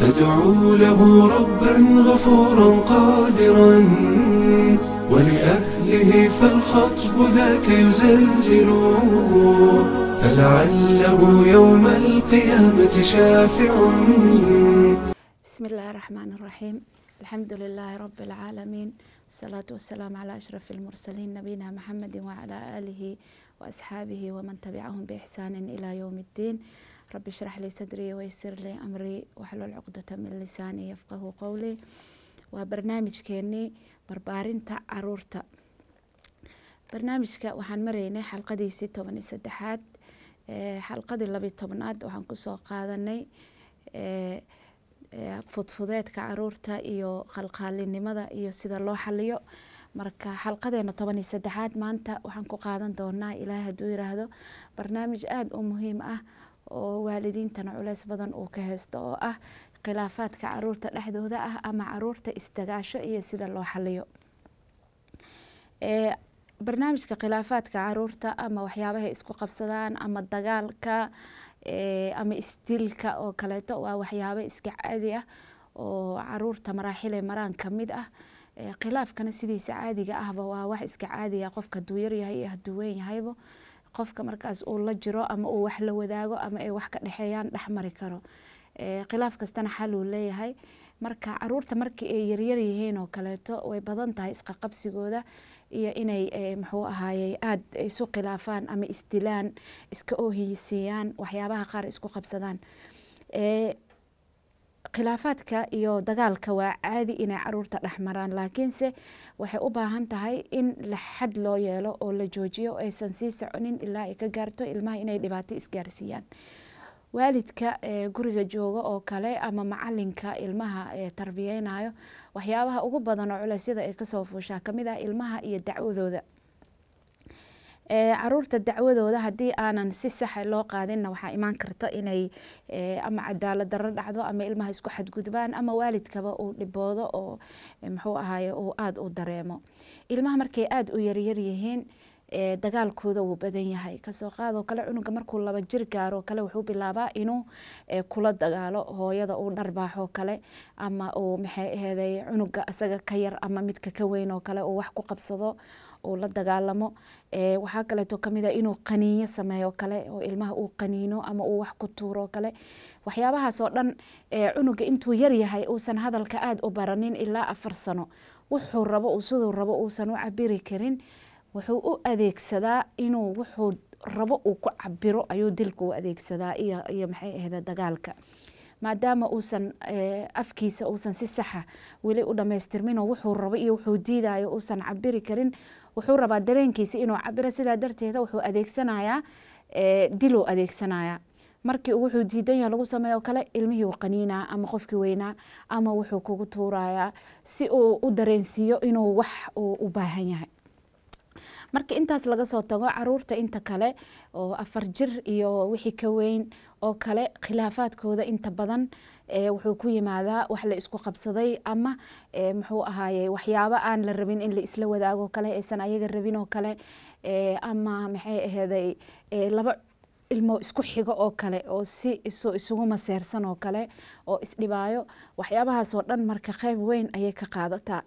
فادعوا له ربا غفورا قادرا ولأهله فالخطب ذاك يزلزل فلعله يوم القيامة شافع بسم الله الرحمن الرحيم الحمد لله رب العالمين والصلاة والسلام على أشرف المرسلين نبينا محمد وعلى آله وأصحابه ومن تبعهم بإحسان إلى يوم الدين rabbi shrax lii sadrii waysir lii amrii waxlol cuqdata min lisaanii yafqahu qowlii waa barnaamijkeenii barbaarinta caruurta barnaamijka waxaan maraynay xalqadiisii toban iyo saddexaad xalqadii labiyo tobnaad waxaan kusoo qaadanay fudfudeedka caruurta iyo qalqaalinimada iyo sida loo xaliyo marka xalqadeena toban iyo saddexaad maanta waxaan ku qaadan doonaa ilaah haduu yiraahdo barnaamij aada u muhiim ah oo waalidiintana culeys badan uu ka haysto oo ah khilaafaadka caruurta dhexdooda ah ama caruurta istagaasho iyo sida loo xaliyo barnaamijka khilaafaadka caruurta ama waxyaabahay isku qabsadaan ama dagaalka ama isdilka oo kaleeto waa waxyaabo iska caadi ah oo caruurta maraaxilay maraan kamid ah khilaafkana sidiisa caadiga ahba waa wax iska caadiga ah, qofka haduu yaryahay iyo haduu weyn yahaybo qofka markaas uu la jiro ama uu wax la wadaago ama ay wax ka dhexeeyaan dhexmari karo eh, khilaaf kastana xaluu leeyahay marka caruurta markii ay yaryar yihiin oo kaleeto way badan tahay isqaqabsigooda iyo inay eh, muxuu ahaayey aada isu khilaafaan ama isdilaan iska oohiyisiiyaan waxyaabaha qaar isku qabsadaan eh, khilaafaadka iyo dagaalka waa caadi inay caruurta dhex maraan laakiinse waxay u baahan tahay in la xad loo yeelo oo la joojiyo aysan sii soconin ilaa ay ka gaarto ilmaha inay dhibaato isgaarsiiyaan waalidka ee guriga jooga oo kale ama macalinka ilmaha ee tarbiyeynayo waxyaabaha ugu badan oo culaysyada ay kasoo fuushaa kamid ah ilmaha iyo dacwadooda Eh, caruurta dacwadooda hadii aanan si saxa ah loo qaadinna waxaa imaan karta inay eh, ama cadaalad darro dhacdo ama ilmaha isku xadgudbaan ama waalidkaba uu dhiboodo oo eh, muxuu ahaye uu aada u dareemo ilmaha markay aada u yaryar yihiin dagaalkooda wuu badan yahay kasoo qaadoo kale cunuga markuu laba jir gaaroo kale wuxuu bilaabaa inuu kula dagaalo hooyada uu dharbaaxoo kale ama uu maxay aheeday cunuga isaga ka yar ama midka ka weyn oo kale uu wax ku qabsado uu la dagaalamo waxaa kaleeto kamida ah inuu qaniinyo sameeyo kale oo ilmaha uu qaniino ama uu wax ku tuuro kale waxyaabahaasoo dhan cunuga intuu yaryahay uusan hadalka aada u baranin ilaa afar sano wuxuu rabo siduu rabo uusan u cabiri karin wuxuu u adeegsadaa inuu wuxuu rabo uu ku cabiro ayuu dilka u adeegsadaa iyo iyo maxay ahda dagaalka maadaama uusan eh, afkiisa uusan si saxa ah weli u dhammaystirmin oo wuxuu rabo iyo wuxuu diidayo uusan cabiri karin wuxuu rabaa dareenkiisa inuu cabiro sidaa darteeda wuxuu adeegsanayaa eh, diluu adeegsanaya markii wuxuu diidan yaha lagu sameeyo kale ilmihii u qaniinaa ama qofkii weynaa ama wuxuu kugu tuurayaa si uu u dareensiiyo inuu wax u baahan yahay marka intaas laga soo tago caruurta inta kale oo afar jir iyo wixii ka weyn oo kale khilaafaadkooda inta badan eh, wuxuu ku yimaadaa wax la isku qabsaday ama eh, muxuu ahaaye waxyaabo aan la rabin in la isla wadaago kale aysan ayaga rabin oo kale eh, ama maxay aheeday laba ilmo isku xigo oo kale oo si isugu maseersan oo kale oo isdhibaayo waxyaabahaasoo dhan marka qayb weyn ayay ka qaadataa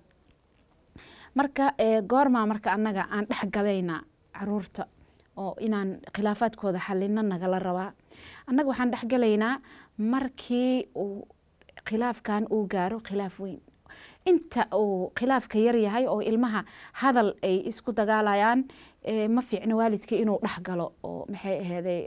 marka eh, goormaa marka anaga aan dhexgalayna caruurta oo inaan khilaafaadkooda xalino nagala rabaa annaga waxaan dhexgalaynaa markii uu khilaafkan uu gaaro khilaaf weyn inta uu khilaafka yaryahay oo ilmaha hadal ay isku dagaalayaan eh, ma fiicno waalidka inuu dhexgalo oo maxay aheeday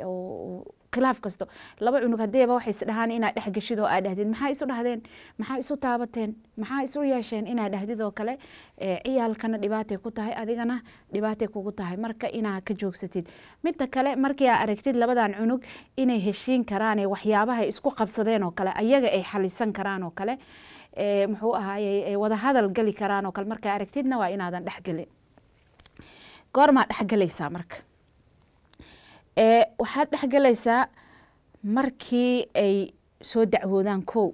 khilaaf kasto laba cunug haddiiba waxay isdhahaan inaad dhex geshid oo aad dhahdid maxaa isu dhahdeen maxaa isu taabateen maxaa isu yeesheen inaad dhahdid oo kale ciyaalkana dhibaatay ku tahay adigana dhibaatay kugu tahay marka inaa ka joogsatid midda kale markii aa aragtid labadan cunug inay heshiin karaane waxyaabaha isku qabsadeen oo kale ayaga ay xalisan karaan oo kale muxuu ahaayey wada geli karaan oo kale markaa aragtidna waa inaadan dhexgelin goormaa dhexgelaysaa marka ee waxaad dhexgalaysaa markii ay soo dacwoodaan kow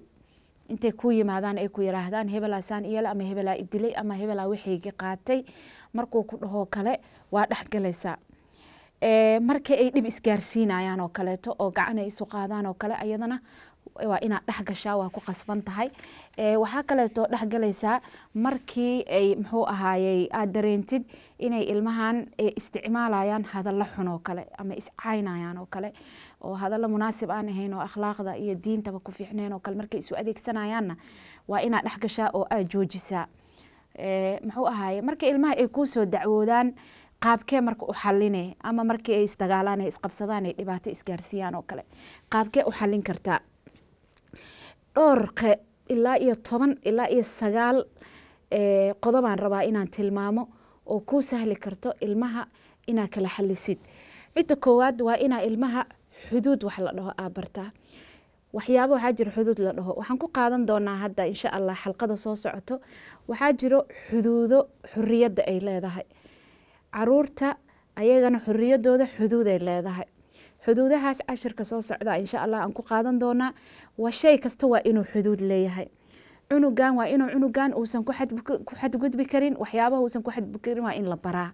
intay ku yimaadaan ay ku yiraahdaan hebelaa saan iyale ama hebelaa idilay ama hebelaa waxaygi qaatay markuu ku dhahoo kale waa dhexgalaysaa markii ay dhib isgaarsiinayaan oo kaleeto oo gacan ay isu qaadaan oo kale ayadana waa inaad dhex gashaa waa ku qasban tahay waxaa kaleetoo dhexgalaysaa markii ay muxuu ahaayey aada dareentid inay ilmahan isticmaalayaan hadallo xun oo kale ama iscaynayaan oo kale oo hadallo munaasib aan ahayn oo akhlaaqda iyo diintaba ku fiicneen oo kale markay isu adeegsanayaanna waa inaad dhex gashaa oo aada joojisaa muxuu ahaaye marka ilmaha ay kuusoo dacwoodaan qaabkee marka u xaline ama markii ay isdagaalaan ay isqabsadaan ay dhibaato isgaarsiiyaan oo kale qaabkee u xalin kartaa dhowrka ilaa iyo toban ilaa iyo sagaal qodobaan rabaa inaan tilmaamo oo kuu sahli karto ilmaha inaa kala xalisid midda koowaad waa inaa ilmaha xuduud wax la dhaho aabartaa waxyaaba waxaa jiro xuduud la dhaho waxaan ku qaadan doonaa hadda insha allah xalqada soo socoto waxaa jiro xuduudo xuriyadda ay leedahay caruurta ayagana xuriyadooda xuduuday leedahay xuduudahaas cashirka soo socda insha allah aan ku qaadan doonaa waa shay kasta waa inuu xuduud leeyahay cunugan waa inuu cunugan uusan ku xadgudbi karin waxyaabaha uusan ku xadgudbi karin waa in la baraa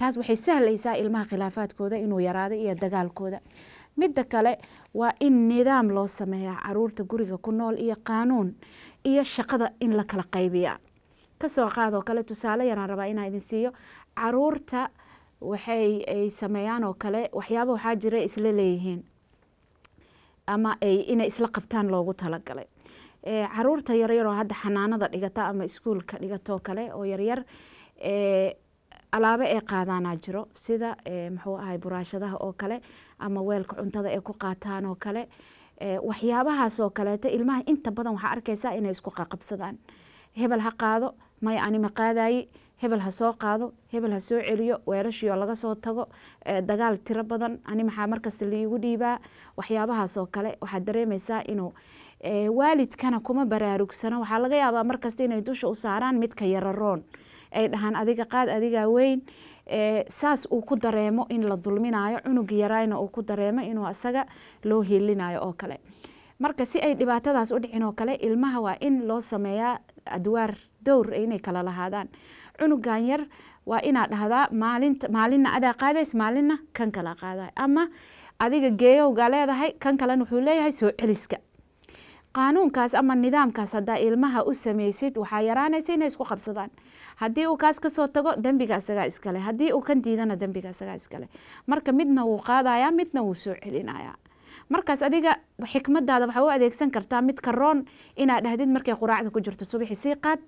taas waxay sahlaysaa ilmaha khilaafaadkooda inuu yaraado iyo dagaalkooda midda kale waa in nidaam loo sameeyaa caruurta guriga ku nool iyo qaanuun iyo shaqada in la kala qaybiya kasoo qaadoo kale tusaale yaraan rabaa inaa idin siiyo caruurta waxay ay sameeyaan oo kale waxyaaba waxaa jira isla leeyihiin ama ay inay isla qabtaan loogu talagalay caruurta yaryaroo hadda xanaanada dhigata ama iskuulka dhigatoo kale oo yaryar alaabo ee qaadaanaa jiro sida muxuu ahay buraashadaha oo kale ama weelka cuntada ee ku qaataan oo kale waxyaabahaas oo kaleeta ilmaha inta badan waxaa arkeysaa inay isku qaqabsadaan hebel ha qaado maya anima ma hebel ha soo qaado hebel ha soo celiyo weerashiioo laga soo tago dagaal tiro badan ani maxaa markasta liigu dhiibaa waxyaabahaas kale waxaad dareemaysaa inuu waalidkana kuma baraarugsano waxaa laga yaabaa markasta inay dusha u saaraan midka yararoon ay dhahaan adiga qaad adigaa weyn saas uu ku dareemo in la dulminayo cunug yarayna uu ku dareemo inuu isaga loo helinayo oo kale marka si ay dhibaatadaas u dhicin oo kale ilmaha waa in loo sameeyaa adwaar dowr inay kala lahaadaan cunugan yar waa inaa dhahdaa maalinta maalinna adaa qaadays maalinna kan kala qaaday ama adiga geeyowgaa leedahay kan kalena wuxuu leeyahay soo celiska qaanuunkaas ama nidaamkaas hadaa ilmaha u sameysid waxaa yaraanaysa inay isku qabsadaan haddii uu kaas kasoo tago dembiga iskale haddii uu kan diidana dembiga iskale marka midna wuu qaadaya midna wuu soo celinaya markaas adiga xikmadaada waxaa u adeegsan kartaa mid karoon inaad dhahdid markay quraacda ku jirto subaxi sii qaad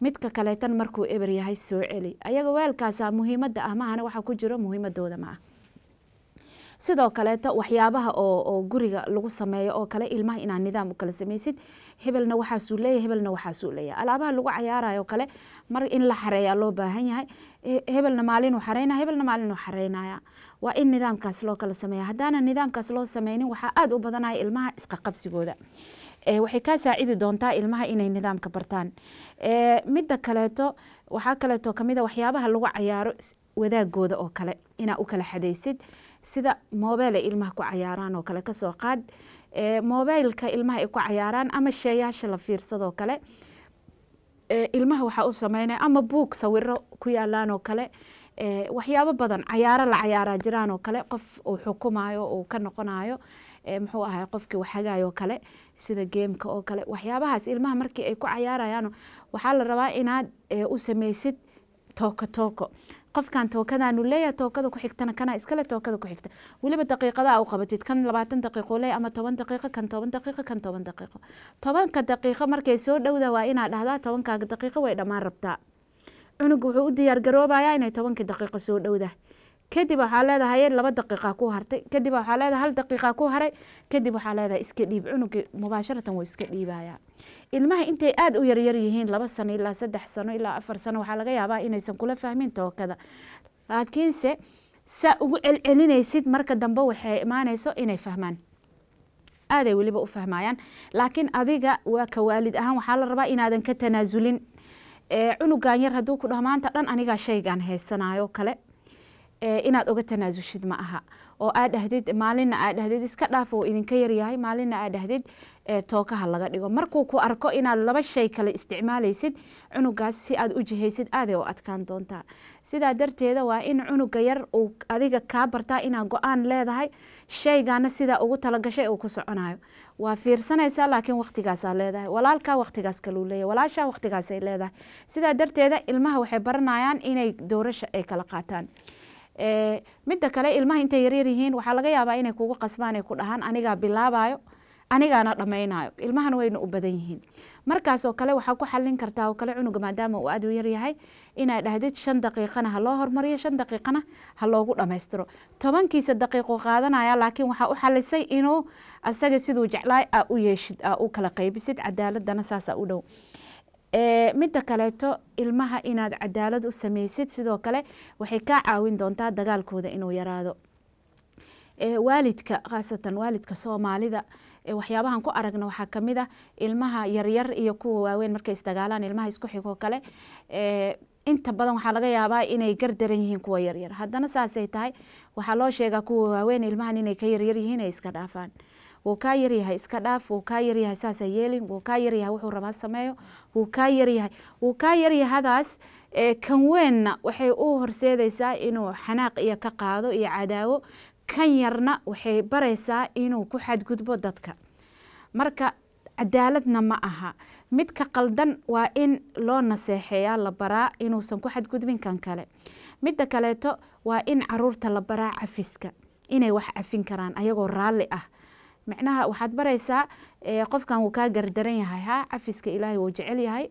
midka kaleetan markuu eber yahay soo celi ayaga weelkaasa ah, muhiimada ah maahana waxa ku jiro muhiimadooda ma sidoo kaleeto waxyaabaha oo guriga lagu sameeyo oo kale ilmaha inaad nidaam u kala samaysid hebelna waxaasuu leeya hebelna waxaasuu leeya alaabaha lagu cayaarayo kale mar in la xareeyaa loo baahan yahay hebelna maalinuu xareynaya hebelna maalinuu xareynaya waa in nidaamkaas loo kala sameeya haddaana nidaamkaas loo sameynin waxaa aada u badanaya ilmaha isqaqabsigooda Eh, waxay kaa saacidi doontaa ilmaha inay nidaamka bartaan eh, midda kaleeto waxaa kaleeto kamid a ah waxyaabaha lagu cayaaro wadaagooda oo kale inaa u kala xadaysid sida moobeela ilmaha ku cayaaraan oo kale kasoo qaad eh, moobeylka ilmaha ay ku cayaaraan ama sheeyaasha la fiirsadoo kale ilmaha waxaa u sameynaya ama buug sawiro ku yaalaan oo kale waxyaabo badan cayaaro la cayaaraa jiraan oo kale qof uu xukumayo uu ka noqonayo muxuu ahay qofkii waxhagaayoo kale sida geemka oo kale waxyaabahaas ilmaha markii ay ku cayaarayaan waxaa la rabaa inaad eh, u sameysid tooko tooko qofkan tookadaanu leeyaha tookada ku xigtana kana iskale tookada ku xigta weliba daqiiqadaa u qabatid kan labaatan daqiiqo leey ama toban daqiiqo kan toban daqiiqo kan toban daqiiqo tobanka daqiiqo markay soo dhowda waa inaad dhahdaa tobankaaga daqiiqo way dhammaan rabtaa cunuga wuxuu u diyaar garoobaya inay tobankii daqiiqo soo dhowda kadib waxaa leedahay laba daqiiqa ku hartay kadib waxaa leedahay hal daqiiqa ku haray kadib waxaa leedahay iska dhiib cunugii mubaasharatan wuu iska dhiibayaa ilmaha intay aada u yaryar yihiin laba sano ilaa saddex sano ilaa afar sano waxaa laga yaabaa inaysan kula fahmin tookada laakiinse saa ugu celcelinaysid marka dambe waxay imaanayso inay fahmaan aaday weliba u fahmayaan laakiin adiga waa ka waalid ahaan waxaa la rabaa inaadan ka tanaasulin cunugan yar hadduu ku dhammaanta dhan anigaa shaygaan haysanayo kale Eh, inaad uga tanaasushid ma aha oo aa dhahdid maalina aa dhahdid iska dhaaf oo idinka yaryahay maalina aa dhahdid eh, tookaha laga dhigo markuu ku arko inaad laba shay kale isticmaalaysid cunugaas si aad u jihaysid aaday u adkaan doontaa sidaa darteeda waa in cunuga yar uu adiga kaa bartaa inaad go-aan leedahay shaygaana sidaa ugu talagashay uu ku soconayo waa fiirsanaysaa laakiin waktigaasaa leedahay walaalkaa waktigaas kaluu leeyahy walaashaa waktigaasay leedahay sidaa darteeda ilmaha waxay baranayaan inay doorasha ay kala qaataan Eh, midda kale ilmaha intay yaryaryihiin waxaa laga yaabaa inay kugu qasbaan ay ku dhahaan anigaa bilaabayo anigaana dhammaynayo ilmahan wayna u badan yihiin markaasoo kale waxaa ku xalin kartaa oo kale cunuga maadaama uu aada u yaryahay inaa dhahdid shan daqiiqana ha loo hormariyo shan daqiiqana ha loogu dhammaystiro tobankiisa daqiiqu qaadanaya laakiin waxaa u xalisay inuu asaga siduu jeclaay aa u yeeshid aa u kala qaybisid cadaaladana saasaa u dhow midda kaleeto ilmaha inaad cadaalad u sameysid sidoo kale waxay kaa caawin doontaa dagaalkooda inuu yaraado waalidka khaasatan waalidka soomaalida waxyaabahan ku aragna waxaa kamid a ah ilmaha yaryar iyo kuwa waaweyn markay isdagaalaan ilmaha isku xigoo kale inta badan waxaa laga yaabaa inay gardaran yihiin kuwa yaryar haddana saasay tahay waxaa loo sheegaa kuwa waaweyn ilmahan inay ka yaryar yihiin ay iska dhaafaan wuu kaa yaryahay iska dhaaf wuu kaa yaryahay saasa yeelin wuu kaa yaryahay wuxuu rabaa sameeyo wuu kaa yaryahay wuu kaa yaryahadaas kan weynna waxay u horseedaysaa inuu xanaaq iyo ka qaado iyo cadaawo kan yarna waxay baraysaa inuu ku xadgudbo dadka marka cadaaladna ma aha midka ka qaldan waa in loo naseexeeyaa la baraa inuusan ku xadgudbin kan kale midda kaleeto waa in caruurta la baraa cafiska inay wax cafin karaan ayagoo raalli ah macnaha waxaad baraysaa qofkan wuu kaa gardaran yahay ha cafiska ilaahay wuu jecel yahay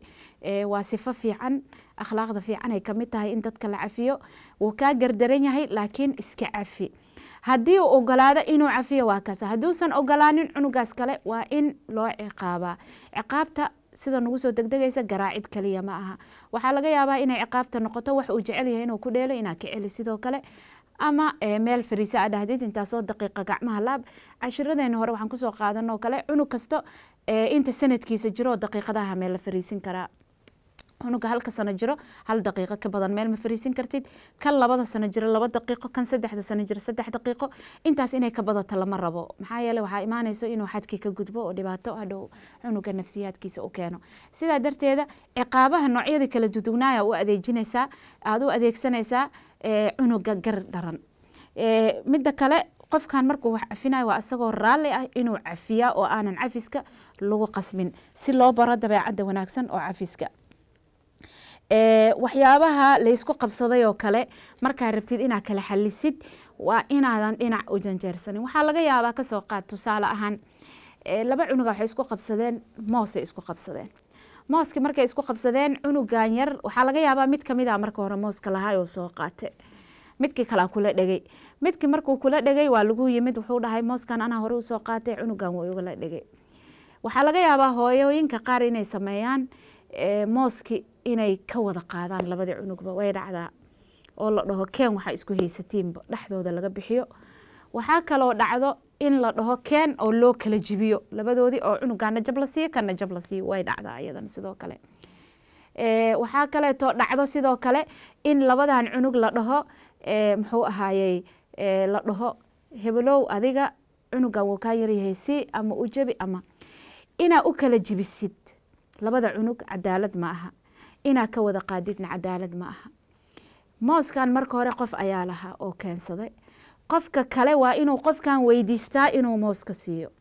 waa sifo fiican akhlaaqda fiican ay kamid tahay in dadka la cafiyo wuu kaa gardaran yahay laakiin iska cafi haddii uu ogolaado inuu cafiyo waa kaas hadduusan ogolaanin cunugaas kale waa in loo ciqaabaa ciqaabta sida nagu soo degdegaysa garaacid kaliya ma aha waxaa laga yaabaa inay ciqaabta noqoto wax uu jecel yahay inuu ku dheelo inaad ka celi sidoo kale ama eh, meel fariisa a dhahdid intaasoo daqiiqa gacmaha laab cashiradeena hore waxaan kusoo qaadan oo kale cunug kasta eh, inta sanadkiisa jiroo daqiiqadaha meel la fariisin karaa cunuga halka sano jiro hal daqiiqo ka badan meel ma fariisin kartid kan labada sano jiro laba daqiiqo kan saddexda sano jiro saddex daqiiqo intaas inay ka badato lama rabo maxaa yeele waxaa imaanayso inuu xadkii ka gudbo oo dhibaato hadhow ah cunuga nafsiyaadkiisa u keeno sidaa darteeda ciqaabaha noocyada kala dudugnaayaa u adeejinaysaa aada u adeegsanaysaa cunuga gar daran midda kale qofkan markuu wax cafinayo waa isagoo raalli ah inuu cafiya oo aanan cafiska lagu qasmin si loo baro dabeecadda wanaagsan oo cafiska waxyaabaha laysku qabsaday oo kale markaa rabtid inaad kala xalisid waa inaadan dhinac u janjeersanin waxaa laga yaabaa kasoo qaad tusaale ahaan laba cunuga waxay isku qabsadeen moosay isku qabsadeen mooska markay isku qabsadeen cunugan yar waxaa laga yaabaa mid kamida ah marka hore mooska lahaa oo soo qaate midkii kalea kula dhegay midkii markuu kula dhegay waa lagu yimid wuxuu dhahay mooskan anaa hore usoo qaatay cunugan waa igala dhegay waxaa laga yaabaa hooyooyinka qaar inay sameeyaan eh, mooski inay ka wada qaadaan labadii cunugba way dhacdaa oo la dhaho keen waxaa isku haysatiinba dhexdooda laga bixiyo waxaa kaloo dhacdo in la dhaho keen oo loo kala jibiyo labadoodii oo cunugana jab la siiyo kana jab la siiyo way dhacdaa iyadana sidoo kale waxaa kaleeto dhacdo sidoo kale in labadan cunug la dhaho muxuu ahaayey la dhaho hebelow adiga cunugan wuu kaa yaryahay si ama u jebi ama inaa u kala jibisid labada cunug cadaalad ma aha inaa ka wada qaadidna cadaalad ma aha mooskan marka hore qof ayaa lahaa oo keensaday qofka kale waa inuu qofkan weydiistaa inuu mooska siiyo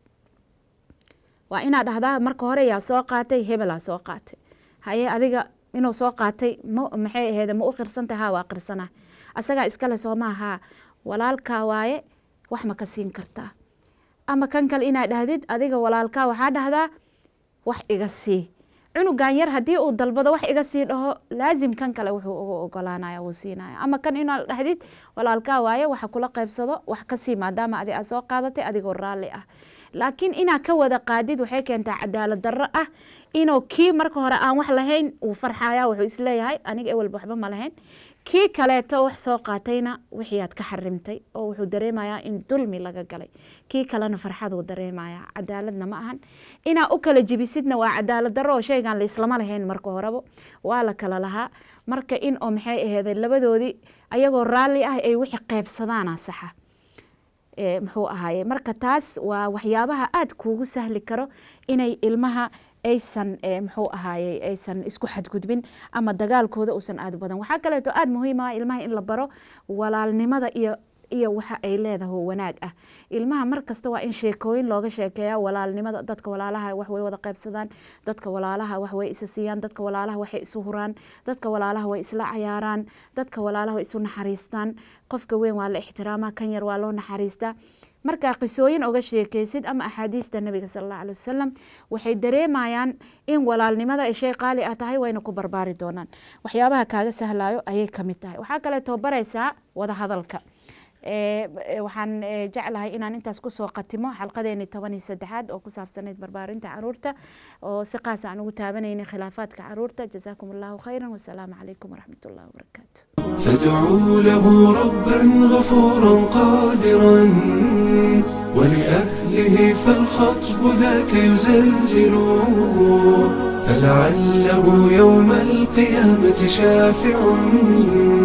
waa inaad dhahdaa marka hore yaa soo qaatay hebelaa soo qaatay haye adiga inuu soo qaatay maxay aheyd ma u qirsanta haa waa qirsana asagaa iskale soo maahaa walaalkaa waaye wax ma ka siin kartaa ama kan kale inaad dhahdid adiga walaalkaa waxaa dhahdaa wax iga sii cunugan yar hadii uu dalbado wax iga sii dhaho laazim kan kale wuxuu uga ogolaanaya wuu siinaya ama kan inaad dhahdid walaalkaa waaye waxa kula qaybsado wax ka sii maadaama adi aad soo qaadatay adigoo raalli ah laakiin inaad ka wada qaadid waxay keentaa cadaalad darro ah inuu kii marka hore aan wax lahayn uu farxaya wuxuu isleeyahay aniga ewelba waxba ma lahayn kii kaleeto wax soo qaatayna wixii aad ka xarimtay oo wuxuu dareemayaa in dulmi laga galay kii kalena farxaduu dareemayaa cadaaladna ma ahan inaa u kala jibisidna waa cadaalad daro oo laislama lahayn marka horeba waa la kala lahaa marka in oo maxay aheeday labadoodii ayagoo raalli ah ay wixi qaybsadaana saxa muxuu ahaaye marka taas waa waxyaabaha aada kuugu sahli karo inay ilmaha aysan eh, muxuu ahaayey aysan isku xadgudbin ama dagaalkooda uusan aad badan waxaa kaleeto aada muhiima ah ilmaha in la baro walaalnimada iyo iyo waxa ay leedaho wanaag ah ilmaha markasta waa in sheekooyin looga sheekeeya walaalnimada dadka walaalaha waxway wada qaybsadaan dadka walaalaha waxway isa siiyaan dadka walaalaha waxay isu huraan dadka walaalaha way isla cayaaraan dadka walaalaha way isu naxariistaan qofka weyn waa la ixtiraamaa kan yar waa loo naxariistaa markaa qisooyin oga sheekeysid ama axaadiista nabiga sal alla alai wasalam waxay dareemayaan in walaalnimada ay shay qaali ah tahay wayna ku barbaari doonaan waxyaabaha kaaga sahlayo ayay ka mid tahay waxaa kale baraysaa wadahadalka إيه، وحن إيه، جعلها إن أنت سكوس وقتي ما حلقدين التواني السدحات أو كوساف سنة بربار أنت عرورته وسقاس عن وتابني خلافاتك خلافات جزاكم الله خيرا والسلام عليكم ورحمة الله وبركاته فدعوا له ربا غفورا قادرا ولأهله فالخطب ذاك يزلزل فلعله يوم القيامة شافع